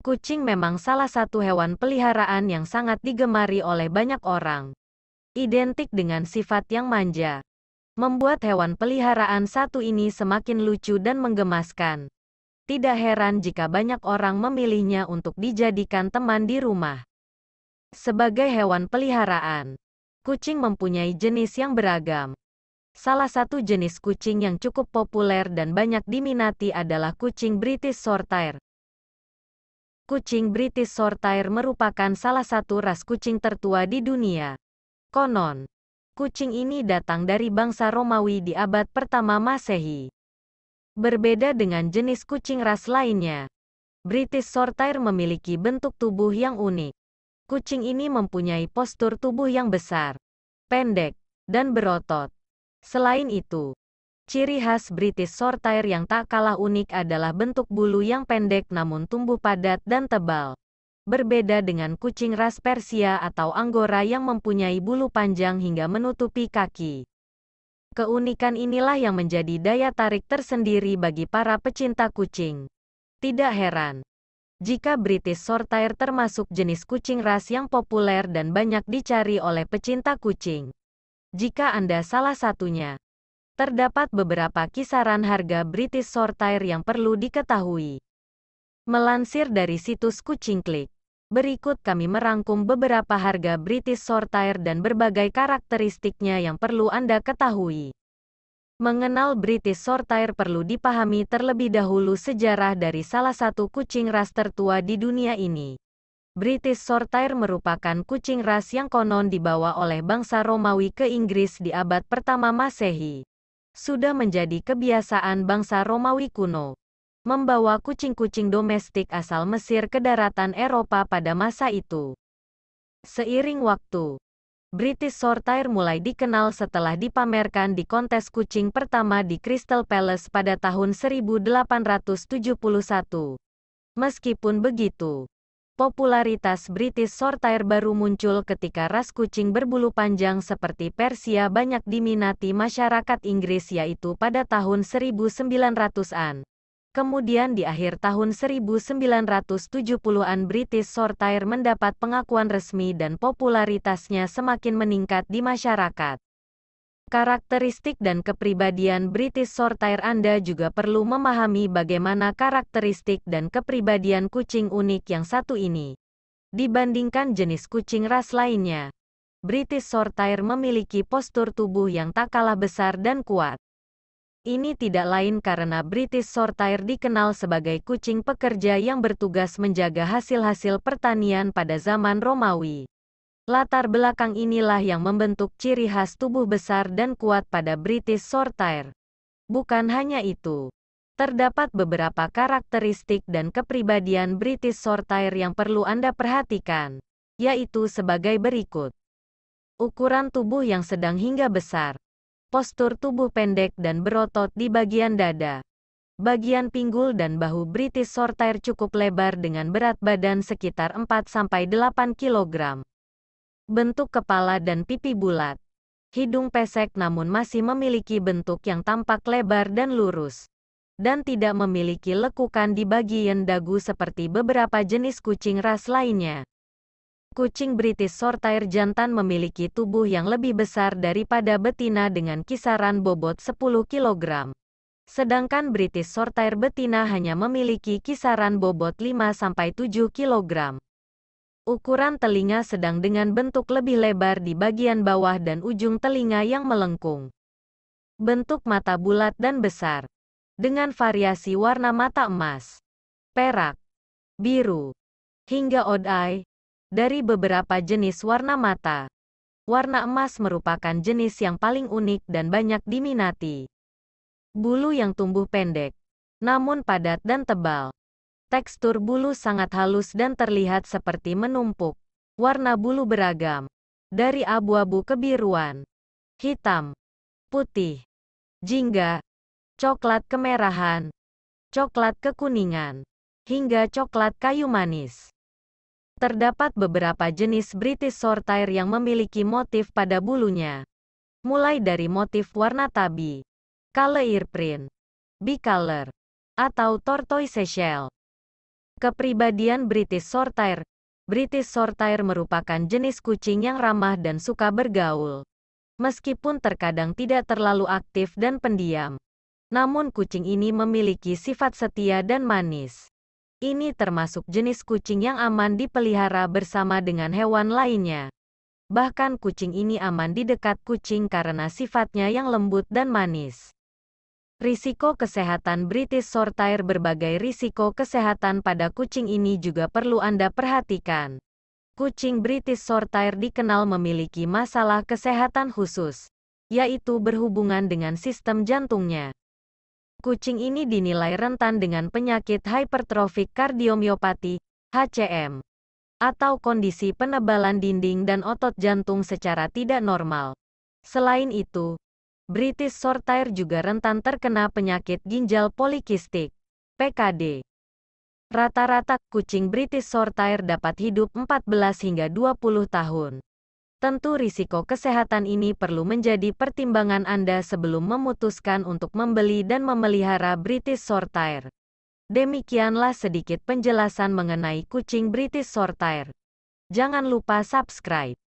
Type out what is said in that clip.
Kucing memang salah satu hewan peliharaan yang sangat digemari oleh banyak orang. Identik dengan sifat yang manja. Membuat hewan peliharaan satu ini semakin lucu dan menggemaskan. Tidak heran jika banyak orang memilihnya untuk dijadikan teman di rumah. Sebagai hewan peliharaan, kucing mempunyai jenis yang beragam. Salah satu jenis kucing yang cukup populer dan banyak diminati adalah kucing British Shorthair, Kucing British Shorthair merupakan salah satu ras kucing tertua di dunia. Konon, kucing ini datang dari bangsa Romawi di abad pertama Masehi. Berbeda dengan jenis kucing ras lainnya, British Shorthair memiliki bentuk tubuh yang unik. Kucing ini mempunyai postur tubuh yang besar, pendek, dan berotot. Selain itu, Ciri khas British Shorthair yang tak kalah unik adalah bentuk bulu yang pendek namun tumbuh padat dan tebal. Berbeda dengan kucing ras Persia atau Anggora yang mempunyai bulu panjang hingga menutupi kaki. Keunikan inilah yang menjadi daya tarik tersendiri bagi para pecinta kucing. Tidak heran jika British Shorthair termasuk jenis kucing ras yang populer dan banyak dicari oleh pecinta kucing. Jika Anda salah satunya, terdapat beberapa kisaran harga British Shorthair yang perlu diketahui. Melansir dari situs Kucing Klik, berikut kami merangkum beberapa harga British Shorthair dan berbagai karakteristiknya yang perlu Anda ketahui. Mengenal British Shorthair perlu dipahami terlebih dahulu sejarah dari salah satu kucing ras tertua di dunia ini. British Shorthair merupakan kucing ras yang konon dibawa oleh bangsa Romawi ke Inggris di abad pertama Masehi sudah menjadi kebiasaan bangsa Romawi kuno. Membawa kucing-kucing domestik asal Mesir ke daratan Eropa pada masa itu. Seiring waktu, British Shorthair mulai dikenal setelah dipamerkan di kontes kucing pertama di Crystal Palace pada tahun 1871. Meskipun begitu, popularitas British Shorthair baru muncul ketika ras kucing berbulu panjang seperti Persia banyak diminati masyarakat Inggris yaitu pada tahun 1900-an. Kemudian di akhir tahun 1970-an British Shorthair mendapat pengakuan resmi dan popularitasnya semakin meningkat di masyarakat. Karakteristik dan kepribadian British Shorthair Anda juga perlu memahami bagaimana karakteristik dan kepribadian kucing unik yang satu ini dibandingkan jenis kucing ras lainnya. British Shorthair memiliki postur tubuh yang tak kalah besar dan kuat. Ini tidak lain karena British Shorthair dikenal sebagai kucing pekerja yang bertugas menjaga hasil-hasil pertanian pada zaman Romawi. Latar belakang inilah yang membentuk ciri khas tubuh besar dan kuat pada British Shorthair. Bukan hanya itu, terdapat beberapa karakteristik dan kepribadian British Shorthair yang perlu Anda perhatikan, yaitu sebagai berikut. Ukuran tubuh yang sedang hingga besar, postur tubuh pendek dan berotot di bagian dada. Bagian pinggul dan bahu British Shorthair cukup lebar dengan berat badan sekitar 4-8 kg bentuk kepala dan pipi bulat. Hidung pesek namun masih memiliki bentuk yang tampak lebar dan lurus. Dan tidak memiliki lekukan di bagian dagu seperti beberapa jenis kucing ras lainnya. Kucing British Shorthair jantan memiliki tubuh yang lebih besar daripada betina dengan kisaran bobot 10 kg. Sedangkan British Shorthair betina hanya memiliki kisaran bobot 5-7 kg. Ukuran telinga sedang dengan bentuk lebih lebar di bagian bawah dan ujung telinga yang melengkung. Bentuk mata bulat dan besar. Dengan variasi warna mata emas, perak, biru, hingga odd-eye. Dari beberapa jenis warna mata, warna emas merupakan jenis yang paling unik dan banyak diminati. Bulu yang tumbuh pendek, namun padat dan tebal. Tekstur bulu sangat halus dan terlihat seperti menumpuk. Warna bulu beragam. Dari abu-abu kebiruan, hitam, putih, jingga, coklat kemerahan, coklat kekuningan, hingga coklat kayu manis. Terdapat beberapa jenis British Shorthair yang memiliki motif pada bulunya. Mulai dari motif warna tabi, color earprint, bicolor, atau tortoise shell. Kepribadian British Shorthair British Shorthair merupakan jenis kucing yang ramah dan suka bergaul. Meskipun terkadang tidak terlalu aktif dan pendiam, namun kucing ini memiliki sifat setia dan manis. Ini termasuk jenis kucing yang aman dipelihara bersama dengan hewan lainnya. Bahkan kucing ini aman di dekat kucing karena sifatnya yang lembut dan manis. Risiko kesehatan British Shorthair berbagai risiko kesehatan pada kucing ini juga perlu Anda perhatikan. Kucing British Shorthair dikenal memiliki masalah kesehatan khusus, yaitu berhubungan dengan sistem jantungnya. Kucing ini dinilai rentan dengan penyakit hypertrophic kardiomyopati, HCM, atau kondisi penebalan dinding dan otot jantung secara tidak normal. Selain itu, British Shorthair juga rentan terkena penyakit ginjal polikistik, PKD. Rata-rata kucing British Shorthair dapat hidup 14 hingga 20 tahun. Tentu risiko kesehatan ini perlu menjadi pertimbangan Anda sebelum memutuskan untuk membeli dan memelihara British Shorthair. Demikianlah sedikit penjelasan mengenai kucing British Shorthair. Jangan lupa subscribe.